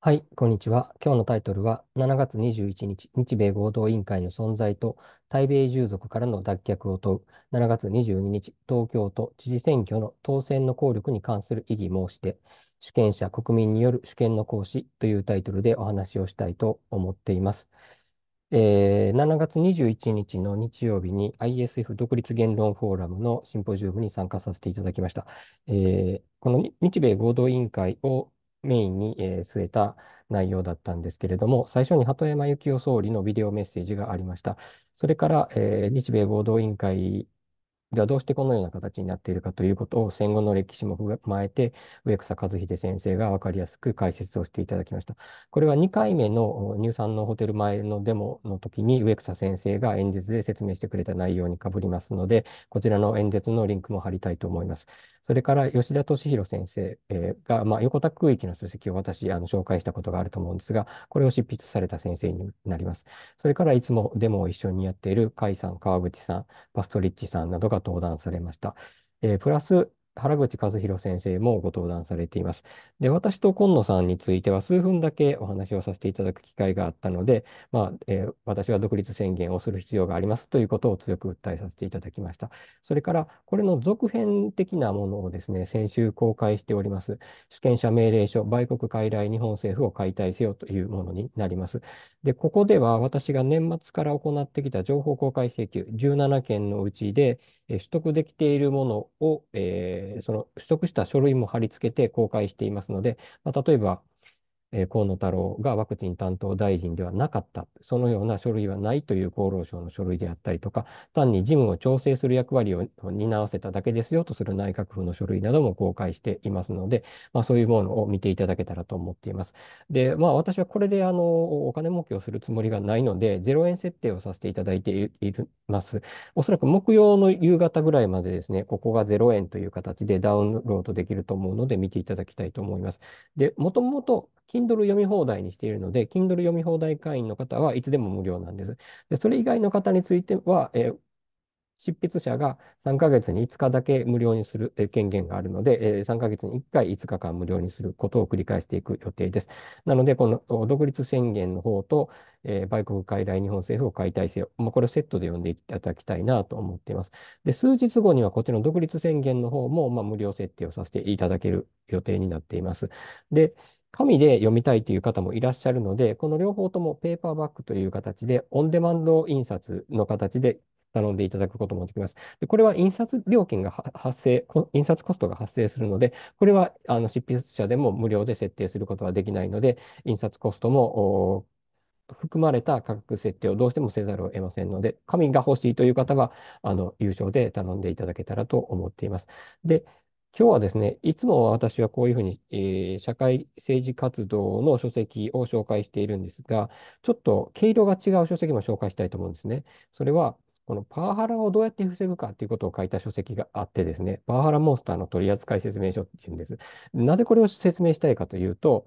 はい、こんにちは。今日のタイトルは、7月21日、日米合同委員会の存在と、対米従属からの脱却を問う、7月22日、東京都知事選挙の当選の効力に関する異議申し出、主権者、国民による主権の行使というタイトルでお話をしたいと思っています。えー、7月21日の日曜日に ISF 独立言論フォーラムのシンポジウムに参加させていただきました。えー、この日米合同委員会をメインに、えー、据えた内容だったんですけれども、最初に鳩山幸夫総理のビデオメッセージがありました。それから、えー、日米合同委員会ではどうしてこのような形になっているかということを戦後の歴史も踏まえて、植草和秀先生が分かりやすく解説をしていただきました。これは2回目の入酸のホテル前のデモの時に植草先生が演説で説明してくれた内容にかぶりますので、こちらの演説のリンクも貼りたいと思います。それから吉田敏弘先生が、まあ、横田空域の書籍を私、あの紹介したことがあると思うんですが、これを執筆された先生になります。それからいつもデモを一緒にやっている甲斐さん、川口さん、パストリッチさんなどが登壇されました。えー、プラス、原口和弘先生もご登壇されています。で、私と今野さんについては数分だけお話をさせていただく機会があったので、まあ、えー、私は独立宣言をする必要がありますということを強く訴えさせていただきました。それから、これの続編的なものをですね、先週公開しております、主権者命令書、売国傀儡日本政府を解体せよというものになります。で、ここでは私が年末から行ってきた情報公開請求17件のうちで、取得できているものを、えー、その取得した書類も貼り付けて公開していますので、まあ、例えば、え河野太郎がワクチン担当大臣ではなかった、そのような書類はないという厚労省の書類であったりとか、単に事務を調整する役割を担わせただけですよとする内閣府の書類なども公開していますので、まあ、そういうものを見ていただけたらと思っています。で、まあ、私はこれであのお金儲けをするつもりがないので、0円設定をさせていただいています。おそらく木曜の夕方ぐらいまでですね、ここが0円という形でダウンロードできると思うので、見ていただきたいと思います。で、もともと Kindle 読み放題にしているので、Kindle 読み放題会員の方はいつでも無料なんです。でそれ以外の方については、えー、執筆者が3ヶ月に5日だけ無料にする権限があるので、3ヶ月に1回5日間無料にすることを繰り返していく予定です。なので、この独立宣言の方と、えー、売国外来、日本政府を解体せよ。まあ、これをセットで読んでいただきたいなと思っています。で、数日後にはこちらの独立宣言の方も、まあ、無料設定をさせていただける予定になっています。で、紙で読みたいという方もいらっしゃるので、この両方ともペーパーバックという形で、オンデマンド印刷の形で頼んでいただくこともできます。でこれは印刷料金が発生、印刷コストが発生するので、これはあの執筆者でも無料で設定することはできないので、印刷コストも含まれた価格設定をどうしてもせざるを得ませんので、紙が欲しいという方は、あの、有償で頼んでいただけたらと思っています。で、今日はですね、いつも私はこういうふうに、えー、社会政治活動の書籍を紹介しているんですが、ちょっと毛色が違う書籍も紹介したいと思うんですね。それは、このパワハラをどうやって防ぐかということを書いた書籍があってですね、パワハラモンスターの取扱説明書っていうんです。なぜこれを説明したいかというと、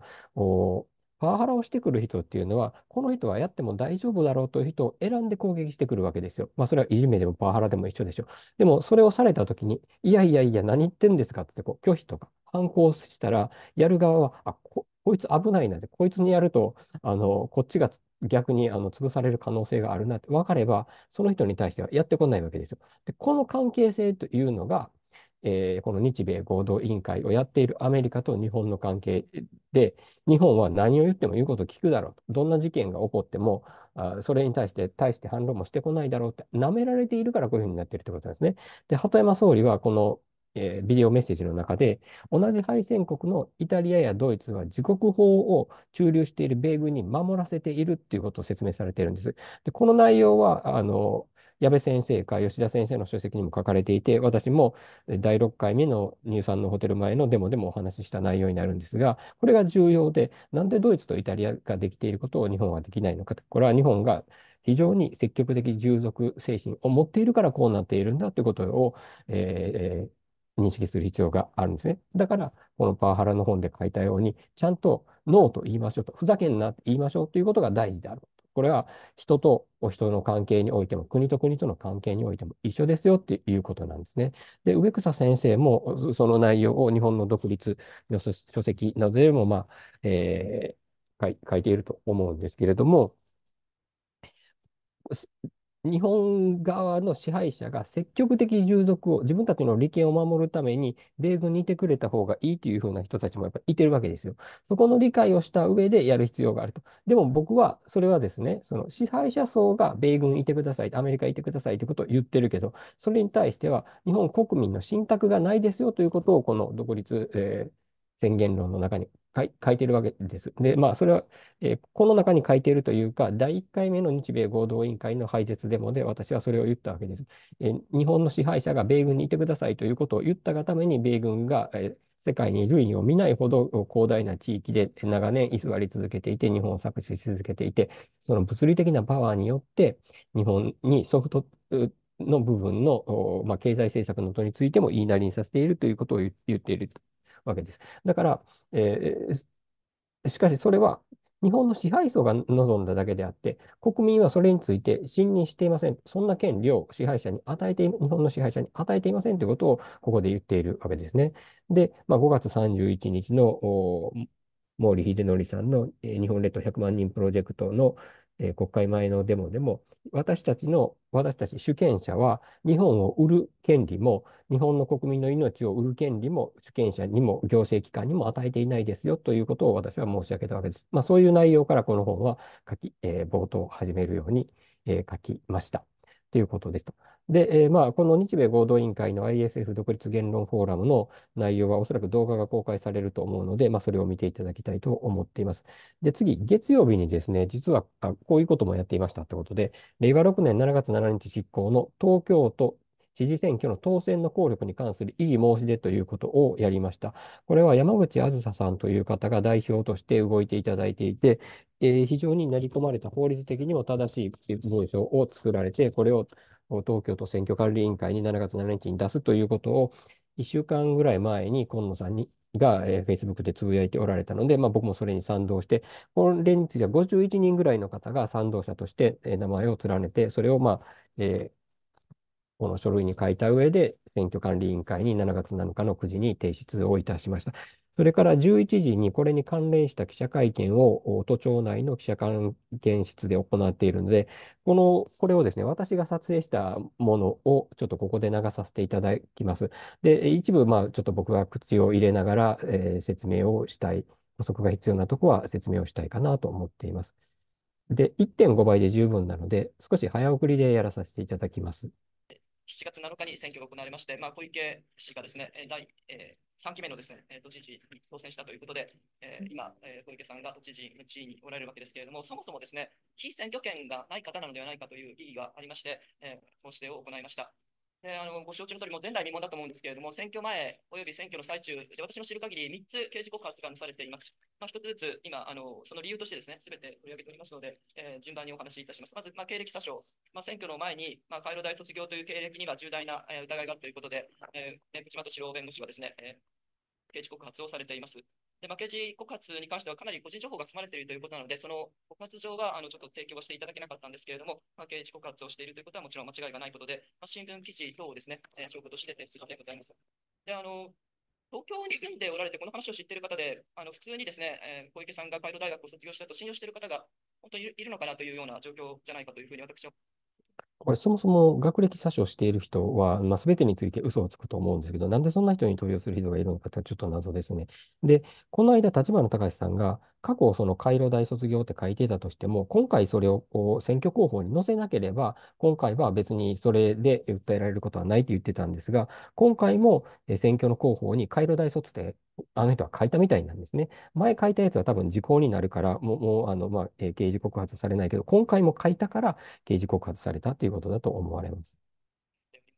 パワハラをしてくる人っていうのは、この人はやっても大丈夫だろうという人を選んで攻撃してくるわけですよ。まあ、それはいじめでもパワハラでも一緒でしょ。う。でも、それをされたときに、いやいやいや、何言ってんですかってこう拒否とか反抗したら、やる側は、あこ、こいつ危ないなって、こいつにやると、あの、こっちが逆にあの潰される可能性があるなって分かれば、その人に対してはやってこないわけですよ。で、この関係性というのが、えー、この日米合同委員会をやっているアメリカと日本の関係で、日本は何を言っても言うことを聞くだろうと、どんな事件が起こっても、あそれに対して対して反論もしてこないだろうって、舐められているからこういうふうになっているということなんですね。で、鳩山総理はこのえビデオメッセージの中で、同じ敗戦国のイタリアやドイツは自国法を駐留している米軍に守らせているということを説明されているんです。でこの内容はあの矢部先生か吉田先生の書籍にも書かれていて、私も第6回目の乳酸のホテル前のデモでもお話しした内容になるんですが、これが重要で、なんでドイツとイタリアができていることを日本はできないのかと。これは日本が非常に積極的従属精神を持っているからこうなっているんだということを、えー、認識する必要があるんですね。だから、このパワハラの本で書いたように、ちゃんとノーと言いましょうと、ふざけんなって言いましょうということが大事である。これは人とお人の関係においても、国と国との関係においても一緒ですよっていうことなんですね。で、植草先生もその内容を日本の独立の書籍などでも、まあ、えー、書いていると思うんですけれども、日本側の支配者が積極的従属を、自分たちの利権を守るために、米軍にいてくれた方がいいというふうな人たちもやっぱいてるわけですよ。そこの理解をした上でやる必要があると。でも僕は、それはですね、その支配者層が米軍いてください、アメリカいてくださいということを言ってるけど、それに対しては、日本国民の信託がないですよということを、この独立、えー、宣言論の中に書いてるわけです。で、まあ、それは、えー、この中に書いているというか、第1回目の日米合同委員会の廃絶デモで私はそれを言ったわけです。えー、日本の支配者が米軍にいてくださいということを言ったがために、米軍が、えー世界に類を見ないほど広大な地域で長年居座り続けていて、日本を搾取し続けていて、その物理的なパワーによって、日本にソフトの部分の、まあ、経済政策のことについても言いなりにさせているということを言っているわけです。だから、えー、しかしそれは日本の支配層が望んだだけであって、国民はそれについて信任していません。そんな権利を支配者に与えて、日本の支配者に与えていませんということを、ここで言っているわけですね。で、まあ、5月31日の毛利秀則さんの、えー、日本列島100万人プロジェクトの、えー、国会前のデモでも、私たちの、私たち主権者は、日本を売る権利も、日本の国民の命を売る権利も、主権者にも行政機関にも与えていないですよということを私は申し上げたわけです。まあ、そういう内容からこの本は書き、えー、冒頭を始めるように、えー、書きました。ということですと。で、えー、まあ、この日米合同委員会の ISF 独立言論フォーラムの内容はおそらく動画が公開されると思うので、まあ、それを見ていただきたいと思っています。で、次、月曜日にですね、実はあこういうこともやっていましたということで、令和6年7月7日執行の東京都知事選挙の当選の効力に関する異議申し出ということをやりました。これは山口あずささんという方が代表として動いていただいていて、えー、非常に練り込まれた法律的にも正しい文章を作られて、これを東京都選挙管理委員会に7月7日に出すということを、1週間ぐらい前に今野さんにが、えー、Facebook でつぶやいておられたので、まあ、僕もそれに賛同して、これについては51人ぐらいの方が賛同者として、えー、名前を連ねて、それを、まあえー、この書類に書いた上で、選挙管理委員会に7月7日の9時に提出をいたしました。それから11時にこれに関連した記者会見を都庁内の記者会見室で行っているので、この、これをですね、私が撮影したものをちょっとここで流させていただきます。で、一部、まあ、ちょっと僕は口を入れながら、えー、説明をしたい、補足が必要なとこは説明をしたいかなと思っています。で、1.5倍で十分なので、少し早送りでやらさせていただきます。7月7日に選挙が行われまして、まあ、小池氏がですね、第、えー3期目のですね、えー、都知事に当選したということで、えー、今、えー、小池さんが都知事の地位におられるわけですけれども、そもそもですね、非選挙権がない方なのではないかという疑義がありまして、えー、申し出を行いました。えー、あのご承知の通り、も前代未聞だと思うんですけれども、選挙前および選挙の最中で、私の知る限り3つ刑事告発がなされています。まあ、1つずつ今あの、その理由としてですね、すべて取り上げておりますので、えー、順番にお話しいたします。まず、まあ、経歴詐称、まあ、選挙の前に、まあ、カイロ大卒業という経歴には重大な、えー、疑いがあるということで、えー、プチマト弁護士はですね、えー刑事告発をされています。で、負けじ告発に関してはかなり個人情報が含まれているということなので、その告発上はあのちょっと提供していただけなかったんですけれども、負けじ告発をしているということはもちろん間違いがないことで、まあ、新聞記事等をですね、えー、証拠として提出でございます。で、あの、東京に住んでおられて、この話を知っている方で、あの普通にですね、えー、小池さんがカイロ大学を卒業したと信用している方が本当にいるのかなというような状況じゃないかというふうに私はこれそもそも学歴詐称している人は、まあ、全てについて嘘をつくと思うんですけど、なんでそんな人に投票する人がいるのかってちょっと謎ですね。で、この間、立花隆さんが過去その回路大卒業って書いてたとしても、今回それをこう選挙候補に載せなければ、今回は別にそれで訴えられることはないと言ってたんですが、今回も選挙の候補に回路大卒ってあの人は書いたみたいなんですね。前書いたやつは多分時効になるから、もう、もうあのまあ、えー、刑事告発されないけど、今回も書いたから刑事告発されたといういうことだと思われます。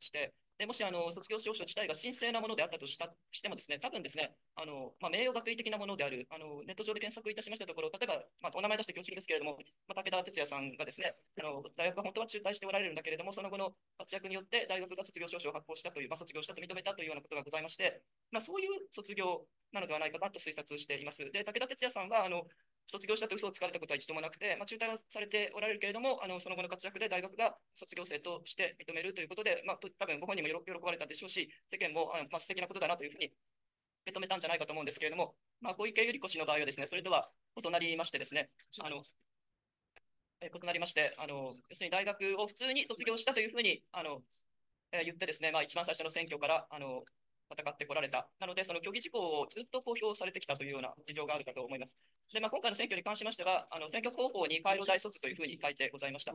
してでもしあの卒業証書自体が神聖なものであったとしたしてもですね、多分ですね、あのまあ、名誉学位的なものであるあの、ネット上で検索いたしましたところ、例えば、まあ、お名前出して恐縮ですけれども、まあ、武田哲也さんがですねあの、大学は本当は中退しておられるんだけれども、その後の活躍によって大学が卒業証書を発行したという、まあ、卒業したと認めたというようなことがございまして、まあ、そういう卒業なのではないかなと推察しています。で、武田鉄矢さんはあの卒業したと嘘をつかれたことは一度もなくて、まあ、中退はされておられるけれども、あのその後の活躍で大学が卒業生として認めるということで、まあ、多分ご本人も喜ばれたでしょうし、世間もあの、まあ、素敵なことだなというふうに認めたんじゃないかと思うんですけれども、まあ、小池百合子氏の場合はですね、それとは異なりましてですね、あのえ異なりまして、あの要するに大学を普通に卒業したというふうにあの、え言ってですね、まあ、一番最初の選挙からあの戦ってこられた。なので、その虚偽事項をずっと公表されてきたというような事情があるかと思います。で、まあ、今回の選挙に関しましては、あの選挙方法に回路大卒というふうに書いてございました。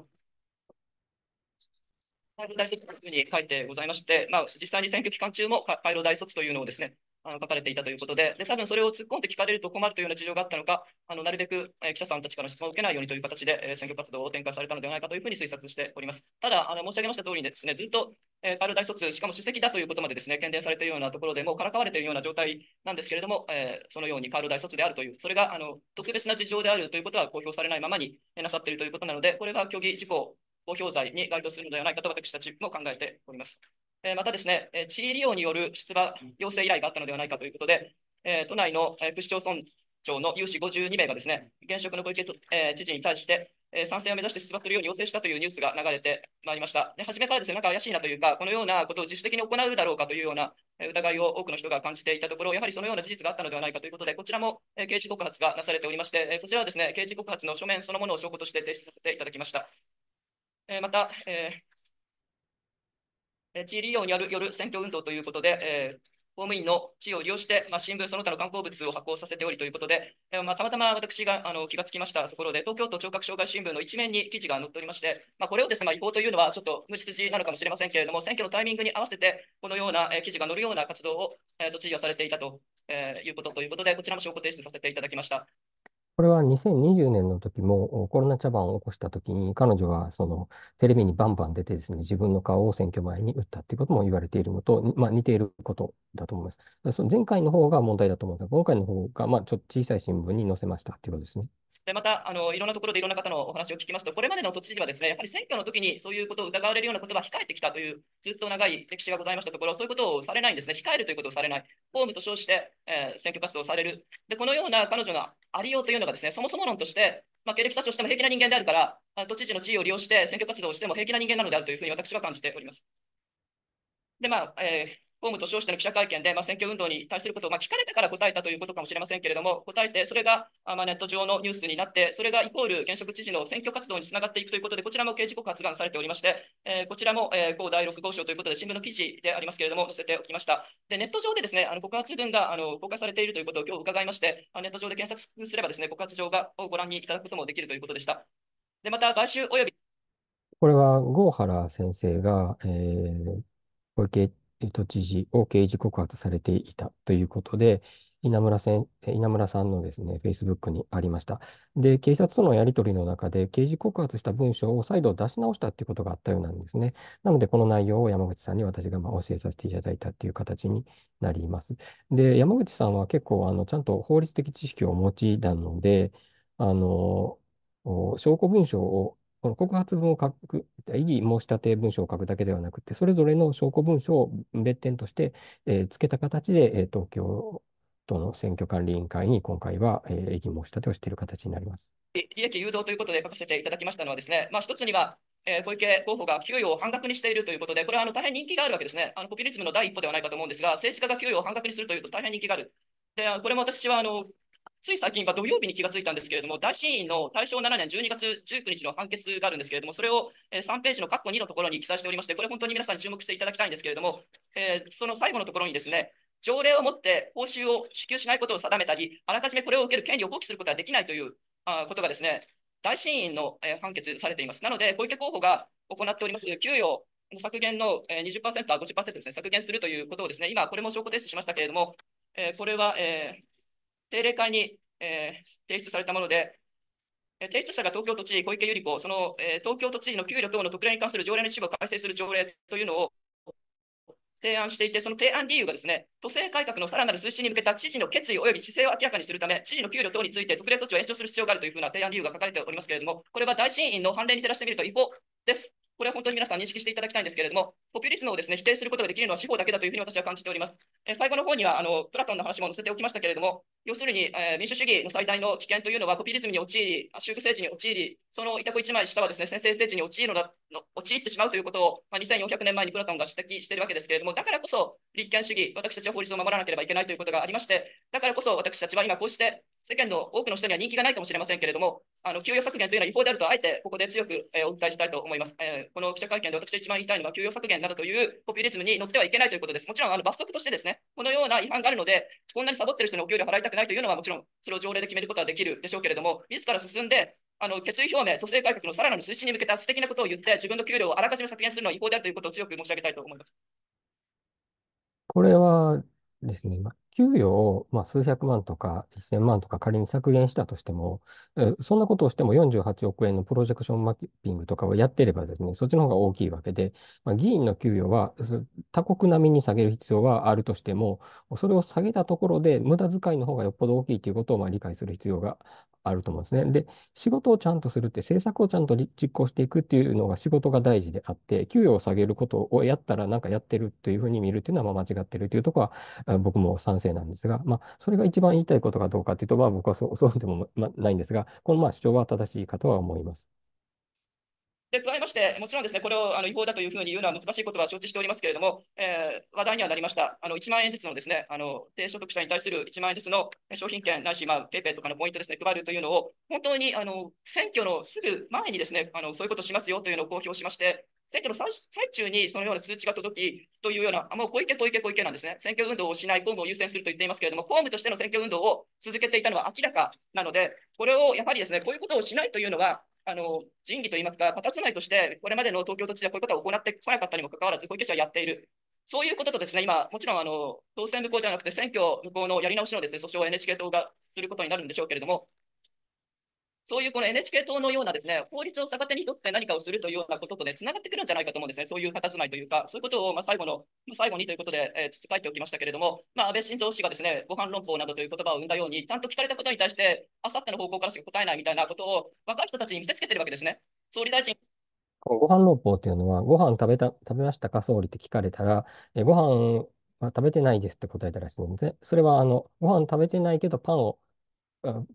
回路大卒というふうに書いてございまして、まあ、実際に選挙期間中も回路大卒というのをですね、あの書かれていたということでで、多分それを突っ込んで聞かれると困るというような事情があったのか、あのなるべく、え記者さんたちからの質問を受けないようにという形で、え選挙活動を展開されたのではないかというふうに推察しております。ただ、あの申し上げました通りにですね、ずっと、えカール大卒、しかも主席だということまでですね、検定されているようなところでもからかわれているような状態なんですけれども、えそのようにカール大卒であるという、それがあの特別な事情であるということは公表されないままになさっているということなので、これは虚偽事項公表罪に該当するのではないかと私たちも考えております。えまたですね、地位利用による出馬要請依頼があったのではないかということで、え都内の区市町村長の有志52名がですね、現職の小池、え知事に対して、え賛成を目指して出馬するように要請したというニュースが流れてまいりました。で初めからですね、なんか怪しいなというか、このようなことを自主的に行うだろうかというような疑いを多くの人が感じていたところ、やはりそのような事実があったのではないかということで、こちらも、え刑事告発がなされておりまして、えこちらはですね、刑事告発の書面そのものを証拠として提出させていただきました。えまた、え地位利用による夜選挙運動ということで、えー、公務員の地位を利用して、まあ、新聞その他の観光物を発行させておりということで、えー、まあ、たまたま私があの気がつきましたところで、東京都聴覚障害新聞の一面に記事が載っておりまして、まあ、これをですね、まあ、移行というのはちょっと無筋なのかもしれませんけれども、選挙のタイミングに合わせて、このような、えー、記事が載るような活動を、えー、と知事はされていたと。えいうことということで、こちらも証拠提出させていただきました。これは2020年の時もコロナ茶番を起こした時に、彼女はそのテレビにバンバン出てですね、自分の顔を選挙前に打ったということも言われているのと、まあ、似ていることだと思います。その前回の方が問題だと思うんですが、今回の方がまあちょっと小さい新聞に載せましたということですね。でまたあのいろんなところでいろんな方のお話を聞きますと、これまでの都知事はですねやはり選挙の時にそういうことを疑われるようなことは控えてきたという、ずっと長い歴史がございましたところ、そういうことをされないんですね、控えるということをされない、公務と称して、えー、選挙活動をされるで、このような彼女がありようというのが、ですねそもそも論として、まあ、経歴詐称しても平気な人間であるから、都知事の地位を利用して選挙活動をしても平気な人間なのであるというふうに私は感じております。で、まあ、えー法務と称しての記者会見で、まあ、選挙運動に対することを、まあ、聞かれたから答えたということかもしれませんけれども、答えて、それが、まあ、ネット上のニュースになって、それがイコール現職知事の選挙活動につながっていくということで、こちらも刑事告発がされておりまして、えー、こちらも、えー、後第6号章ということで、新聞の記事でありますけれども、載せておきました。で、ネット上でですね、あの告発文があの公開されているということを今日伺いまして、ネット上で検索すればですね、告発状がをご覧にいただくこともできるということでした。で、また、買収及びこれは郷原先生が、えー、小池都知事を刑事告発されていたということで、稲村稲村さんのですね、Facebook にありました。で、警察とのやり取りの中で、刑事告発した文章を再度出し直したということがあったようなんですね。なので、この内容を山口さんに私がま教えさせていただいたという形になります。で、山口さんは結構、あのちゃんと法律的知識をお持ちなので、あの証拠文書をこの告発文を書く、異議申し立て文書を書くだけではなくて、それぞれの証拠文書を別点として、えー、付けた形で、えー、東京都の選挙管理委員会に今回は、えー、異議申し立てをしている形になります。利益誘導ということで書かせていただきましたのはですね、まあ、一つには、えー、小池候補が給与を半額にしているということで、これはあの大変人気があるわけですね。あのポピュリズムの第一歩ではないかと思うんですが、政治家が給与を半額にするというと大変人気がある。でこれも私はあのつい最近、土曜日に気がついたんですけれども、大審院の大正7年12月19日の判決があるんですけれども、それを3ページの括弧2のところに記載しておりまして、これ本当に皆さんに注目していただきたいんですけれども、えー、その最後のところにですね、条例をもって報酬を支給しないことを定めたり、あらかじめこれを受ける権利を放棄することはできないということがですね、大審院の判決されています。なので、小池候補が行っております給与の削減の20%は50%ですね、削減するということをですね、今、これも証拠提出しましたけれども、えー、これは、えー、定例会に、えー、提出されたもので、えー、提出者が東京都知事、小池百合子、その、えー、東京都知事の給料等の特例に関する条例の一部を改正する条例というのを提案していて、その提案理由がですね、都政改革のさらなる推進に向けた知事の決意及び姿勢を明らかにするため、知事の給料等について特例措置を延長する必要があるというふうな提案理由が書かれておりますけれども、これは大審院の判例に照らしてみると違法です。これは本当に皆さん認識していただきたいんですけれども、ポピュリズムをですね否定することができるのは司法だけだというふうに私は感じております。え最後の方にはあのプラトンの話も載せておきましたけれども、要するに、えー、民主主義の最大の危険というのはポピュリズムに陥り、宗教政治に陥り、その委託一枚下はですね、先制政治に陥るのの陥ってしまうということを、まあ、2400年前にプラトンが指摘しているわけですけれども、だからこそ立憲主義、私たちは法律を守らなければいけないということがありまして、だからこそ私たちは今こうして世間の多くの人には人気がないかもしれませんけれども、あの給与削減というのは違法であると、あえてここで強く、えー、お訴えしたいと思います、えー、この記者会見で私が一番言いたいのは、給与削減などというポピュリズムに乗ってはいけないということです。もちろんあの罰則としてですね、このような違反があるので、こんなにサボってる人にお給料払いたくないというのはもちろん、それを条例で決めることはできるでしょうけれども、自ら進んで、あの決意表明、都政改革のさらなる推進に向けた素敵なことを言って、自分の給料をあらかじめ削減するのは違法であるということを強く申し上げたいと思います。これはですね、給与をまあ数百万とか1000万とか仮に削減したとしても、そんなことをしても48億円のプロジェクションマッピングとかをやっていればですね、そっちの方が大きいわけで、まあ、議員の給与は他国並みに下げる必要があるとしても、それを下げたところで無駄遣いの方がよっぽど大きいということをまあ理解する必要があると思うんですね。で、仕事をちゃんとするって、政策をちゃんと実行していくっていうのが仕事が大事であって、給与を下げることをやったらなんかやってるというふうに見るっていうのはまあ間違ってるというところは僕も賛成性なんですが、まあ、それが一番言いたいことかどうかというと、まあ、僕はそう そうでも、ま、ないんですが、このまあ主張は正しいかとは思います。で加えまして、もちろんですね、これをあの違法だというふうに言うのは難しいことは承知しておりますけれども、えー、話題にはなりました、あの1万円ずつのですねあの低所得者に対する1万円ずつの商品券ないし、まあ、ペイペイとかのポイントですね、配るというのを、本当にあの選挙のすぐ前にですねあのそういうことをしますよというのを公表しまして、選挙の最中にそのような通知が届きというような、もう小池、小池、小池なんですね。選挙運動をしない、公務を優先すると言っていますけれども、公務としての選挙運動を続けていたのは明らかなので、これをやはりですね、こういうことをしないというのは、あの仁義といいますか、たずまいとして、これまでの東京都知事はこういうことを行ってこなかったにもかかわらず、小池氏はやっている。そういうこととですね、今、もちろんあの当選無効ではなくて、選挙無効のやり直しのですね訴訟を NHK 党がすることになるんでしょうけれども、そういうこの NHK 党のようなですね、法律を逆手に取って何かをするというようなこととね、つながってくるんじゃないかと思うんですね。そういう佇まいというか、そういうことを、まあ、最後の、最後にということで、えー、書いておきましたけれども、まあ、安倍晋三氏がですね、ご飯論法などという言葉を生んだように、ちゃんと聞かれたことに対して、あさっての方向からしか答えないみたいなことを若い人たちに見せつけてるわけですね。総理大臣ご飯論法というのは、ご飯食べた食べましたか、総理って聞かれたら、えご飯は食べてないですって答えたらしいので、それはあのご飯食べてないけど、パンを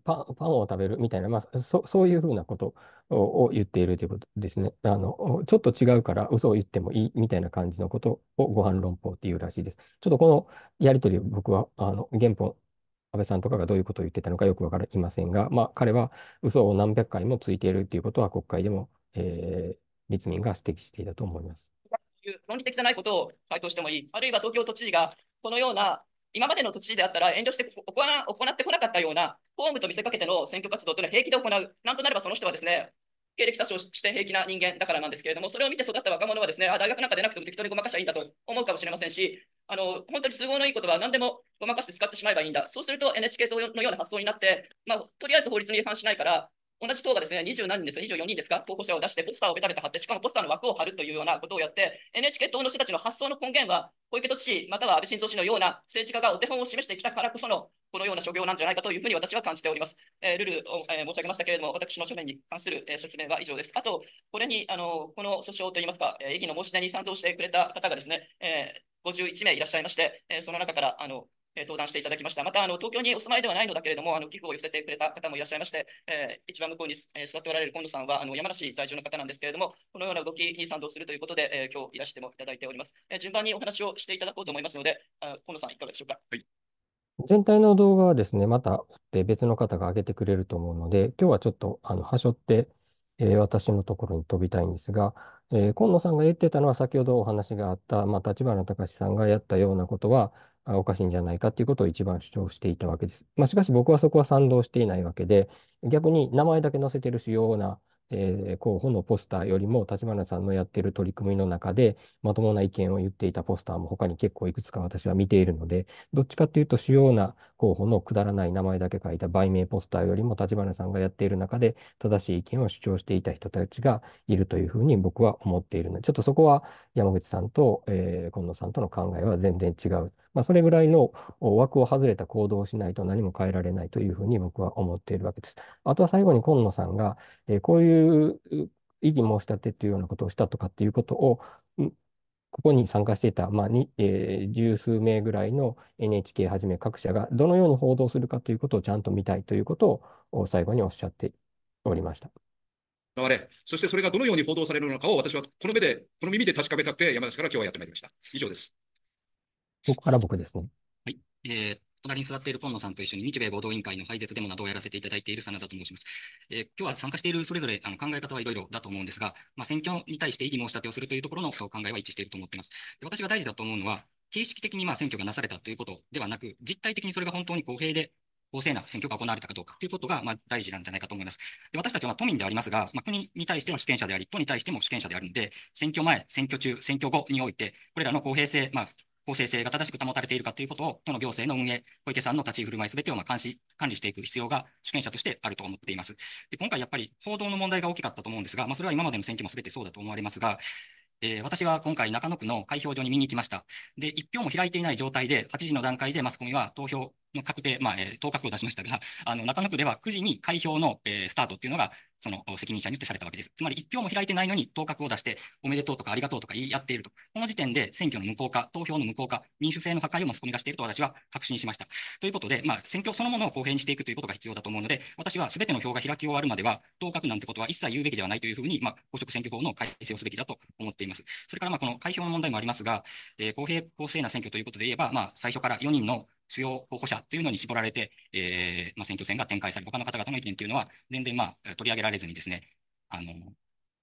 パンを食べるみたいな、まあ、そそういうふうなことを言っているということですねあの。ちょっと違うから嘘を言ってもいいみたいな感じのことをご飯論法っていうらしいです。ちょっとこのやり取りを僕はあの原本安倍さんとかがどういうことを言ってたのかよくわかりませんが、まあ、彼は嘘を何百回もついているということは国会でも、えー、立民が指摘していたと思います。論理的じゃないことを回答してもいい、あるいは東京都知事がこのような今までの土地であったら遠慮して行ってこなかったような公務と見せかけての選挙活動というのは平気で行う、なんとなればその人はですね、経歴詐称して平気な人間だからなんですけれども、それを見て育った若者はですね、あ大学なんか出なくても適当にごまかしゃいいんだと思うかもしれませんし、あの本当に都合のいいことは何でもごまかして使ってしまえばいいんだ、そうすると NHK 党のような発想になって、まあ、とりあえず法律に違反しないから、同じ党がですね、20何人です、24人ですか、候補者を出して、ポスターをベタベタ貼って、しかもポスターの枠を張るというようなことをやって、NHK 党の人たちの発想の根源は、小池都知事、または安倍晋三氏のような政治家がお手本を示してきたからこその、このような所業なんじゃないかというふうに私は感じております。えー、ルールを、えー、申し上げましたけれども、私の書面に関する、えー、説明は以上です。あと、これに、あのこの訴訟といいますか、えー、異議の申し出に賛同してくれた方がですね、えー、51名いらっしゃいまして、えー、その中から、あのえー、登壇していただきました。またあの東京にお住まいではないのだけれども、あの寄付を寄せてくれた方もいらっしゃいまして、えー、一番向こうに、えー、座っておられる今野さんはあの山梨在住の方なんですけれども、このような動きに賛同するということで、えー、今日いらしてもいただいております。えー、順番にお話をしていただこうと思いますので、あ今野さん、いかがでしょうか。はい全体の動画はですね、またって別の方が上げてくれると思うので、今日はちょっとあの端折って、えー、私のところに飛びたいんですが、えー、今野さんが言ってたのは先ほどお話があった、まあ、立花隆さんがやったようなことは、おかしいんじゃないかということを一番主張していたわけです。まあ、しかし僕はそこは賛同していないわけで、逆に名前だけ載せてる主要な、えー、候補のポスターよりも、立花さんのやってる取り組みの中で、まともな意見を言っていたポスターも他に結構いくつか私は見ているので、どっちかというと主要な候補のくだらない名前だけ書いた売名ポスターよりも立花さんがやっている中で正しい意見を主張していた人たちがいるというふうに僕は思っているので、ちょっとそこは山口さんと、えー、近野さんとの考えは全然違う。まあ、それぐらいの枠を外れた行動をしないと何も変えられないというふうに僕は思っているわけです。あとは最後に今野さんが、えー、こういう異議申し立てというようなことをしたとかっていうことを、ここに参加していた、まあにえー、十数名ぐらいの NHK はじめ各社がどのように報道するかということをちゃんと見たいということを最後におっしゃっておりました。われ、そしてそれがどのように報道されるのかを私はこの目で、この耳で確かめたくて山梨から今日はやってまいりました。以上です。ここから僕ですね。はい。えー、っ隣に座っている今野さんと一緒に日米合同委員会の廃絶デモなどをやらせていただいている真田と申します。えー、今日は参加しているそれぞれあの考え方はいろいろだと思うんですが、まあ、選挙に対して異議申し立てをするというところの考えは一致していると思っています。で私が大事だと思うのは、形式的にまあ選挙がなされたということではなく、実態的にそれが本当に公平で公正な選挙が行われたかどうかということが、まあ、大事なんじゃないかと思います。で私たちは都民でありますが、まあ、国に対しては主権者であり、都に対しても主権者であるので、選挙前、選挙中、選挙後において、これらの公平性、まあ、公正性が正しく保たれているかということを、都の行政の運営、小池さんの立ち居振る舞いすべてをまあ監視、管理していく必要が主権者としてあると思っています。で今回やっぱり報道の問題が大きかったと思うんですが、まあ、それは今までの選挙もすべてそうだと思われますが、えー、私は今回中野区の開票所に見に行きました。で、一票も開いていない状態で、8時の段階でマスコミは投票の確定、まあ、え当確を出しましたが、あの、中野区では9時に開票の、えー、スタートっていうのが、その責任者によってされたわけです。つまり、1票も開いてないのに当確を出して、おめでとうとかありがとうとか言い合っていると。この時点で選挙の無効化、投票の無効化、民主制の破壊をマスコミがしていると私は確信しました。ということで、まあ、選挙そのものを公平にしていくということが必要だと思うので、私は全ての票が開き終わるまでは、当確なんてことは一切言うべきではないというふうに、まあ、公職選挙法の改正をすべきだと思っています。それから、まあ、この開票の問題もありますが、えー、公平公正な選挙ということで言えば、まあ、最初から4人の主要候補者というのに絞られて、えー、まあ、選挙戦が展開される、他の方々の意見というのは、全然、まあ、取り上げられずにですね、あの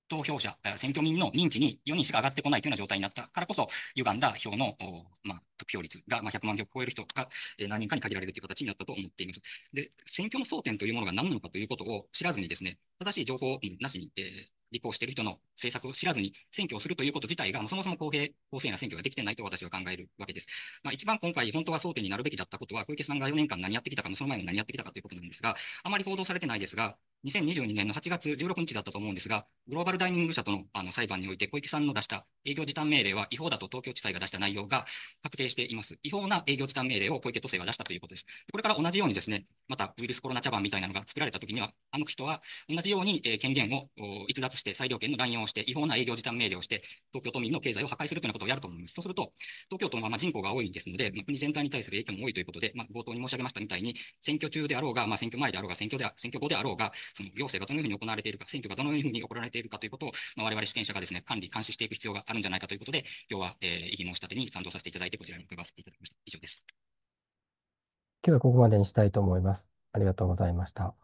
投票者、選挙民の認知に4人しか上がってこないというような状態になったからこそ、歪んだ票の、まあ、得票率が、まあ、100万票を超える人が、え何人かに限られるという形になったと思っています。で、選挙の争点というものが何なのかということを知らずにですね、正しい情報なしに、えー、立候補している人の政策を知らずに選挙をするということ自体が、そもそも公平、公正な選挙ができてないと私は考えるわけです。まあ、一番今回、本当は争点になるべきだったことは、小池さんが4年間何やってきたかその前も何やってきたかということなんですが、あまり報道されてないですが、2022年の8月16日だったと思うんですが、グローバルダイニング社とのあの裁判において、小池さんの出した営業時短命令は違法だと東京地裁が出した内容が確定定しています。違法な営業時短命令を小池都政は出したということです。これから同じようにですね、またウイルスコロナ茶番みたいなのが作られたときには、あの人は同じように権限を逸脱して裁量権の乱用をして、違法な営業時短命令をして、東京都民の経済を破壊するというようなことをやると思います。そうすると、東京都のま人口が多いですので、ま国全体に対する影響も多いということで、ま冒頭に申し上げましたみたいに、選挙中であろうが、ま選挙前であろうが、選挙で選挙後であろうが、その行政がどのように行われているか、選挙がどのように行われているかということを、ま我々主権者がですね、管理、監視していく必要があるんじゃないかということで、今日は、えー、異議申し立てに賛同させていただいて、こちら見伺わせていただきました。以上です。今日はここまでにしたいと思います。ありがとうございました。